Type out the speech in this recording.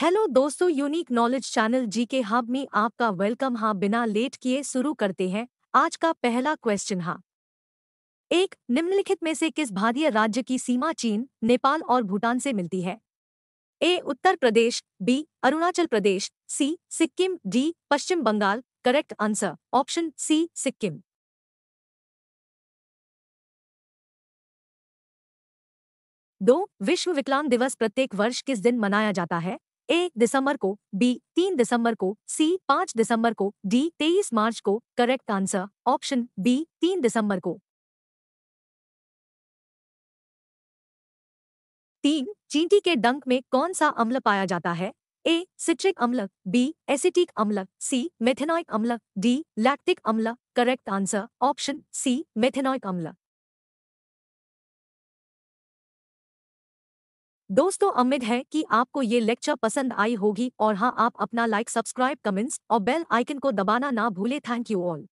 hello दोस्तों unique knowledge channel जी के hub में आपका वेलकम हाँ बिना लेट किए शुरू करते हैं आज का पहला क्वेश्चन हाँ एक निम्नलिखित में से किस भारतीय राज्य की सीमा चीन नेपाल और भूटान से मिलती है A Uttar Pradesh B Arunachal Pradesh C Sikkim D Paschim Bengal correct answer option C Sikkim दो विश्व विकलांग दिवस प्रत्येक वर्ष किस दिन मनाया जाता है ए दिसंबर को बी तीन दिसंबर को सी पाँच दिसंबर को डी तेईस मार्च को करेक्ट आंसर ऑप्शन बी तीन दिसंबर को तीन चींटी के डंक में कौन सा अम्ल पाया जाता है ए सिट्रिक अम्ल बी एसिटिक अम्ल सी मेथेनॉइक अम्ल डी लैक्टिक अम्ल correct answer option C methanoic अम्ल दोस्तों उम्मीद है कि आपको ये लेक्चर पसंद आई होगी और हाँ आप अपना लाइक सब्सक्राइब कमेंट्स और बेल आइकन को दबाना ना भूले थैंक यू ऑल